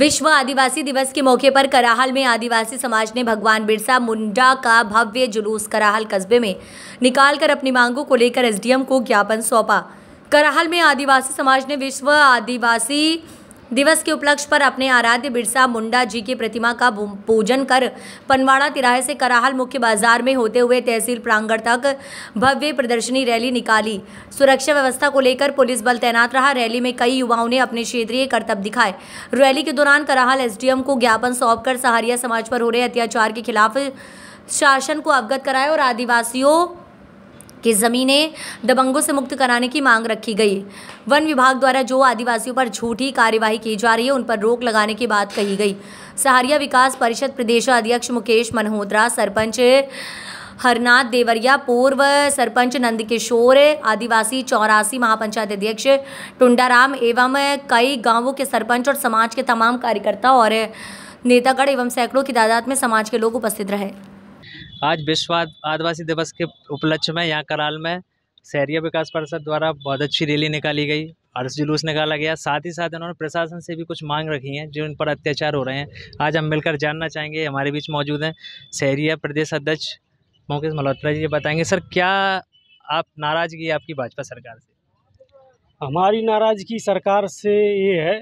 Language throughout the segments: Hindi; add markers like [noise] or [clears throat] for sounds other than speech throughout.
विश्व आदिवासी दिवस के मौके पर कराहल में आदिवासी समाज ने भगवान बिरसा मुंडा का भव्य जुलूस कराहल कस्बे में निकाल कर अपनी मांगों को लेकर एसडीएम को ज्ञापन सौंपा कराहल में आदिवासी समाज ने विश्व आदिवासी दिवस के उपलक्ष्य पर अपने आराध्य बिरसा मुंडा जी की प्रतिमा का पूजन कर पनवाड़ा तिराहे से कराहल मुख्य बाजार में होते हुए तहसील प्रांगण तक भव्य प्रदर्शनी रैली निकाली सुरक्षा व्यवस्था को लेकर पुलिस बल तैनात रहा रैली में कई युवाओं ने अपने क्षेत्रीय कर्तव्य दिखाए रैली के दौरान कराहल एस को ज्ञापन सौंप सहारिया समाज पर हो रहे अत्याचार के खिलाफ शासन को अवगत कराया और आदिवासियों कि ज़मीनें दबंगों से मुक्त कराने की मांग रखी गई वन विभाग द्वारा जो आदिवासियों पर झूठी कार्यवाही की जा रही है उन पर रोक लगाने की बात कही गई सहारिया विकास परिषद प्रदेश अध्यक्ष मुकेश मल्होत्रा सरपंच हरनाथ देवरिया पूर्व सरपंच नंदकिशोर आदिवासी चौरासी महापंचायत अध्यक्ष टुंडाराम एवं कई गांवों के सरपंच और समाज के तमाम कार्यकर्ता और नेतागढ़ एवं सैकड़ों की तादाद में समाज के लोग उपस्थित रहे आज विश्व आदिवासी दिवस के उपलक्ष्य में यहाँ कराल में शहरीय विकास परिषद द्वारा बहुत अच्छी रैली निकाली गई अर्ष जुलूस निकाला गया साथ ही साथ उन्होंने प्रशासन से भी कुछ मांग रखी हैं जो उन पर अत्याचार हो रहे हैं आज हम मिलकर जानना चाहेंगे हमारे बीच मौजूद हैं शहरीय प्रदेश अध्यक्ष मुकेश मल्होत्रा जी ये बताएंगे सर क्या आप नाराज़गी आपकी भाजपा सरकार से हमारी नाराज़गी सरकार से ये है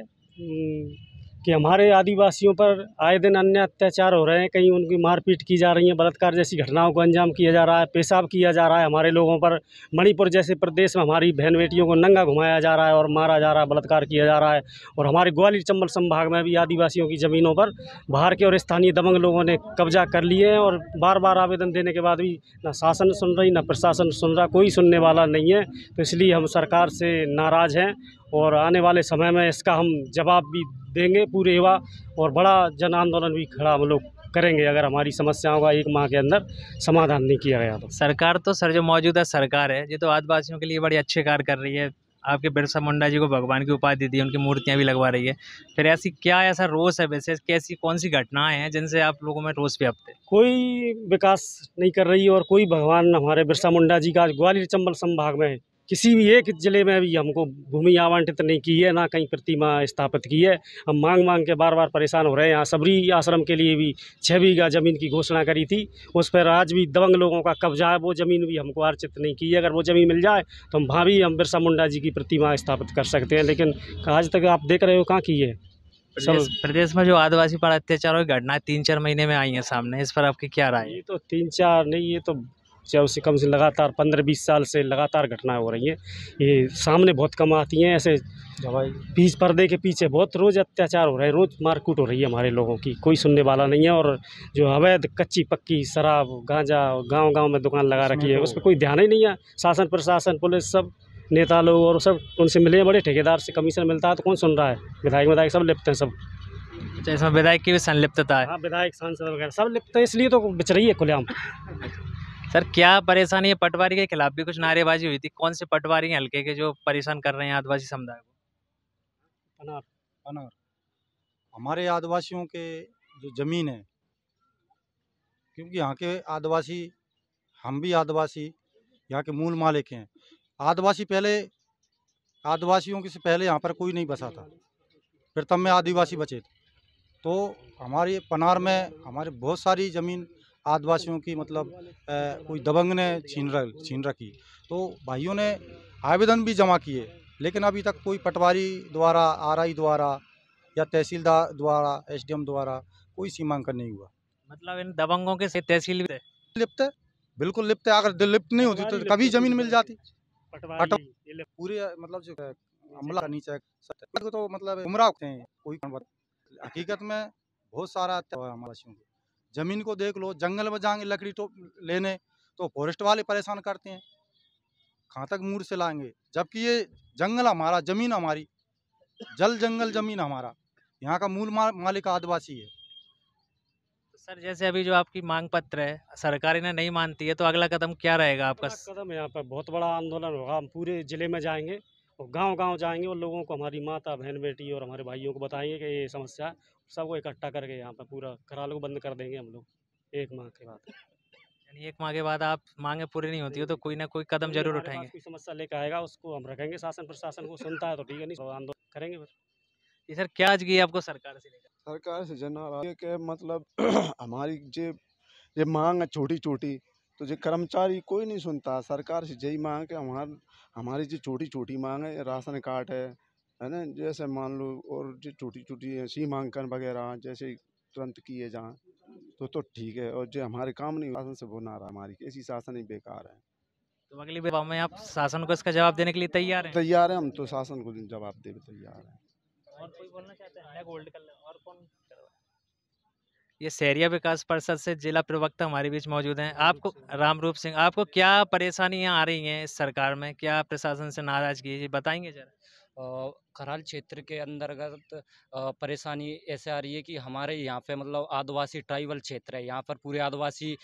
कि हमारे आदिवासियों पर आए दिन अन्य अत्याचार हो रहे हैं कहीं उनकी मारपीट की जा रही है बलात्कार जैसी घटनाओं को अंजाम किया जा रहा है पेशाब किया जा रहा है हमारे लोगों पर मणिपुर जैसे प्रदेश में हमारी बहन बेटियों को नंगा घुमाया जा रहा है और मारा जा रहा है बलात्कार किया जा रहा है और हमारे ग्वालियर चंबल संभाग में भी आदिवासियों की ज़मीनों पर बाहर के और स्थानीय दबंग लोगों ने कब्जा कर लिए हैं और बार बार आवेदन देने के बाद भी ना शासन सुन रही ना प्रशासन सुन रहा कोई सुनने वाला नहीं है तो इसलिए हम सरकार से नाराज़ हैं और आने वाले समय में इसका हम जवाब भी देंगे पूरे युवा और बड़ा जन आंदोलन भी खड़ा हम लोग करेंगे अगर हमारी समस्याओं का एक माह के अंदर समाधान नहीं किया गया तो सरकार तो सर जो मौजूदा सरकार है ये तो आदिवासियों के लिए बड़ी अच्छे कार्य कर रही है आपके बिरसा मुंडा जी को भगवान की उपाधि दी उनकी मूर्तियाँ भी लगवा रही है फिर ऐसी क्या ऐसा रोष है वैसे कैसी कौन सी घटनाएं हैं जिनसे आप लोगों में रोष व्याप्त है कोई विकास नहीं कर रही और कोई भगवान हमारे बिरसा मुंडा जी का ग्वालियर चंबल संभाग में किसी भी एक ज़िले में भी हमको भूमि आवंटित नहीं की है ना कहीं प्रतिमा स्थापित की है हम मांग मांग के बार बार परेशान हो रहे हैं यहाँ सबरी आश्रम के लिए भी छः बीघा ज़मीन की घोषणा करी थी उस पर आज भी दबंग लोगों का कब्जा है वो ज़मीन भी हमको अर्चित नहीं की है अगर वो ज़मीन मिल जाए तो हम वहाँ हम बिरसा मुंडा जी की प्रतिमा स्थापित कर सकते हैं लेकिन आज तक आप देख रहे हो कहाँ की है प्रदेश, प्रदेश में जो आदिवासी पर अत्याचार की घटनाएं तीन चार महीने में आई है सामने इस पर आपकी क्या राय ये तो तीन चार नहीं ये तो चाहे उससे कम से लगातार पंद्रह बीस साल से लगातार घटनाएं हो रही हैं ये सामने बहुत कम आती हैं ऐसे बीच पर्दे के पीछे बहुत रोज़ अत्याचार हो रहे हैं रोज़ मारकूट हो रही है हमारे लोगों की कोई सुनने वाला नहीं है और जो अवैध कच्ची पक्की शराब गांजा गांव गांव में दुकान लगा रखी है उस पर कोई ध्यान ही नहीं है शासन प्रशासन पुलिस सब नेता लोग और सब उनसे मिले हैं बड़े ठेकेदार से कमीशन मिलता है तो कौन सुन रहा है विधायक विधायक सब लिपते हैं सब अच्छा इसमें विधायक की भी संलिप्तता है हाँ विधायक सांसद वगैरह सब लिपते हैं इसलिए तो बिच रही है खुलेआम अच्छा। सर क्या परेशानी है पटवारी के खिलाफ भी कुछ नारेबाजी हुई थी कौन से पटवारी हैं हल्के के जो परेशान कर रहे हैं आदिवासी समुदाय को अनार अनार हमारे आदिवासियों के जो ज़मीन है क्योंकि यहाँ के आदिवासी हम भी आदिवासी यहाँ के मूल मालिक हैं आदिवासी पहले आदिवासियों के से पहले यहाँ पर कोई नहीं बसा था फिर तब में आदिवासी बचे थे तो हमारे पनार में हमारे बहुत सारी ज़मीन आदिवासियों की मतलब कोई दबंग ने छीन छीन रखी तो भाइयों ने आवेदन भी जमा किए लेकिन अभी तक कोई पटवारी द्वारा आरआई द्वारा या तहसीलदार द्वारा एसडीएम द्वारा कोई सीमांकन नहीं हुआ मतलब इन दबंगों के से तहसील लिप्त है बिल्कुल लिप्त है अगर लिप्त नहीं होती तो कभी जमीन मिल जाती पूरे मतलब जो अमला नीचे तो मतलब गुमराह हैं कोई हकीकत में बहुत सारा हमारा ज़मीन को देख लो जंगल में जाएंगे लकड़ी तो लेने तो फॉरेस्ट वाले परेशान करते हैं कहाँ तक मूड से लाएंगे जबकि ये जंगल हमारा ज़मीन हमारी जल जंगल ज़मीन हमारा यहाँ का मूल मालिक आदिवासी है तो सर जैसे अभी जो आपकी मांग पत्र है सरकार इन्हें नहीं मानती है तो अगला कदम क्या रहेगा आपका कदम यहाँ पर बहुत बड़ा आंदोलन होगा हम पूरे ज़िले में जाएंगे और गांव गांव जाएंगे और लोगों को हमारी माता बहन बेटी और हमारे भाइयों को बताएंगे कि ये समस्या सबको इकट्ठा करके यहाँ पर पूरा कराल को बंद कर देंगे हम लोग एक माह के बाद यानी एक माह के बाद आप मांगे पूरी नहीं होती हो तो कोई ना कोई कदम जरूर उठाएंगे कोई समस्या लेकर आएगा उसको हम रखेंगे शासन प्रशासन को सुनता है तो ठीक है नहीं तो आंदोलन करेंगे फिर सर क्या आज की आपको सरकार से लेकर सरकार से जनाब मतलब [clears throat] हमारी जे ये मांग है छोटी छोटी तो जो कर्मचारी कोई नहीं सुनता सरकार से यही मांग कि हमारे हमारी जो छोटी छोटी मांग है राशन कार्ड है है ना जैसे मान लो और जो छोटी छोटी सीमांकन वगैरह जैसे तुरंत किए जाएँ तो तो ठीक है और जो हमारे काम नहीं शासन से वो ना रहा हमारी ऐसी शासन ही बेकार है तो अगली बार में आप शासन को इसका जवाब देने के लिए तैयार हैं तैयार है हम तो शासन को जवाब देने तैयार हैं और कोई बोलना चाहते हैं गोल्ड कलर और कौन ये शहरिया विकास परिषद से जिला प्रवक्ता हमारे बीच मौजूद हैं आपको राम रूप सिंह आपको क्या परेशानियाँ आ रही हैं इस सरकार में क्या प्रशासन से नाराजगी है बताएंगे जरा खराल क्षेत्र के अंतर्गत परेशानी ऐसे आ रही है कि हमारे यहाँ पे मतलब आदिवासी ट्राइबल क्षेत्र है यहाँ पर पूरे आदिवासी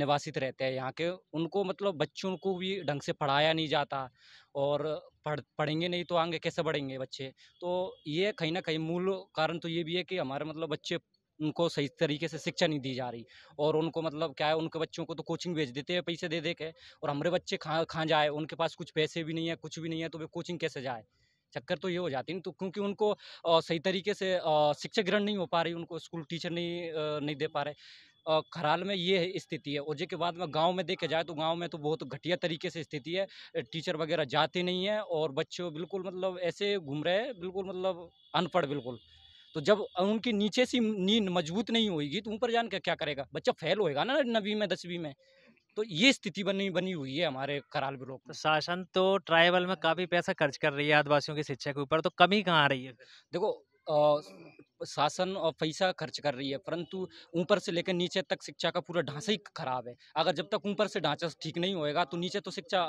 निवासित रहते हैं यहाँ के उनको मतलब बच्चों को भी ढंग से पढ़ाया नहीं जाता और पढ़ पढ़ेंगे नहीं तो आगे कैसे बढ़ेंगे बच्चे तो ये कहीं ना कहीं मूल कारण तो ये भी है कि हमारे मतलब बच्चे उनको सही तरीके से शिक्षा नहीं दी जा रही और उनको मतलब क्या है उनके बच्चों को तो कोचिंग भेज देते हैं पैसे दे दे के और हमारे बच्चे खा खा जाए उनके पास कुछ पैसे भी नहीं है कुछ भी नहीं है तो वे कोचिंग कैसे जाए चक्कर तो ये हो जाती है तो क्योंकि उनको सही तरीके से शिक्षा ग्रहण नहीं हो पा रही उनको स्कूल टीचर नहीं नहीं दे पा रहे खराल में ये स्थिति है और जिसके बाद में गांव में देखा जाए तो गांव में तो बहुत घटिया तरीके से स्थिति है टीचर वगैरह जाते नहीं है और बच्चे बिल्कुल मतलब ऐसे घूम रहे हैं बिल्कुल मतलब अनपढ़ बिल्कुल तो जब उनकी नीचे से नींद मजबूत नहीं होगी तो ऊपर जान के क्या करेगा बच्चा फेल होएगा ना नवी में दसवीं में तो ये स्थिति बनी बनी हुई है हमारे कराल ब्लॉक तो शासन तो ट्राइबल में काफ़ी पैसा खर्च कर रही है आदिवासियों की शिक्षा के ऊपर तो कमी कहाँ आ रही है देखो शासन और पैसा खर्च कर रही है परंतु ऊपर से लेकर नीचे तक शिक्षा का पूरा ढांचा ही खराब है अगर जब तक ऊपर से ढांचा ठीक नहीं होएगा तो नीचे तो शिक्षा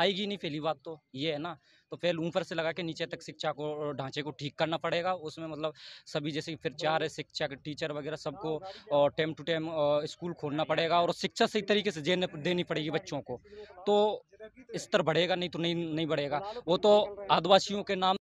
आएगी नहीं पहली बात तो ये है ना तो फिर ऊपर से लगा के नीचे तक शिक्षा को ढांचे को ठीक करना पड़ेगा उसमें मतलब सभी जैसे फिर तो चार शिक्षा शिक्षक टीचर वगैरह सबको हाँ, टाइम टू टाइम स्कूल खोलना पड़ेगा और शिक्षा सही तरीके से देनी पड़ेगी बच्चों को तो स्तर बढ़ेगा नहीं तो नहीं नहीं बढ़ेगा वो तो आदिवासियों के नाम